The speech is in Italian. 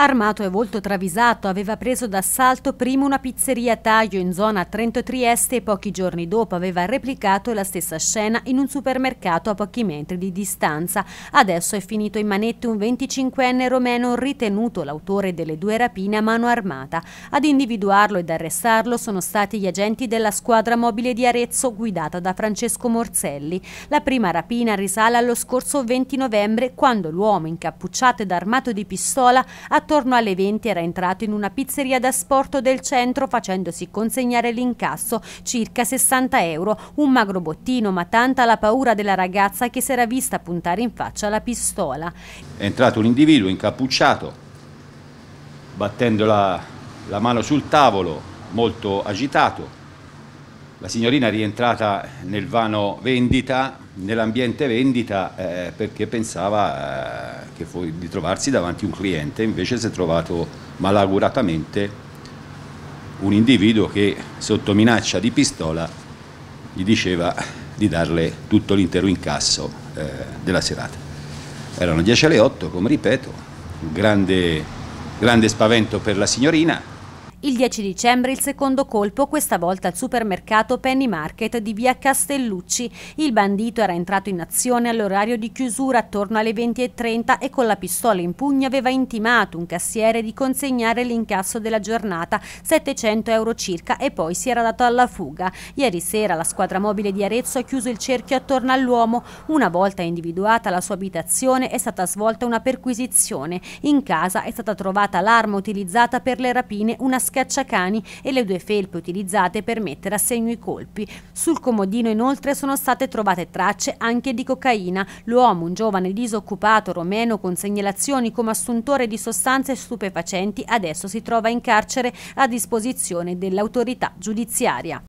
Armato e volto travisato, aveva preso d'assalto prima una pizzeria taglio in zona Trento-Trieste e pochi giorni dopo aveva replicato la stessa scena in un supermercato a pochi metri di distanza. Adesso è finito in manette un 25enne romeno ritenuto l'autore delle due rapine a mano armata. Ad individuarlo ed arrestarlo sono stati gli agenti della squadra mobile di Arezzo guidata da Francesco Morselli. La prima rapina risale allo scorso 20 novembre quando l'uomo incappucciato ed armato di pistola ha attorno alle 20 era entrato in una pizzeria da sport del centro facendosi consegnare l'incasso, circa 60 euro, un magro bottino, ma tanta la paura della ragazza che si era vista puntare in faccia la pistola. È entrato un individuo incappucciato, battendo la, la mano sul tavolo, molto agitato, la signorina è rientrata nel vano vendita, nell'ambiente vendita, eh, perché pensava eh, che di trovarsi davanti a un cliente, invece si è trovato malauguratamente un individuo che sotto minaccia di pistola gli diceva di darle tutto l'intero incasso eh, della serata. Erano 10 alle 8, come ripeto, grande, grande spavento per la signorina, il 10 dicembre il secondo colpo, questa volta al supermercato Penny Market di via Castellucci. Il bandito era entrato in azione all'orario di chiusura attorno alle 20.30 e con la pistola in pugno aveva intimato un cassiere di consegnare l'incasso della giornata, 700 euro circa, e poi si era dato alla fuga. Ieri sera la squadra mobile di Arezzo ha chiuso il cerchio attorno all'uomo. Una volta individuata la sua abitazione è stata svolta una perquisizione. In casa è stata trovata l'arma utilizzata per le rapine, una scacciacani e le due felpe utilizzate per mettere a segno i colpi. Sul comodino inoltre sono state trovate tracce anche di cocaina. L'uomo, un giovane disoccupato romeno con segnalazioni come assuntore di sostanze stupefacenti, adesso si trova in carcere a disposizione dell'autorità giudiziaria.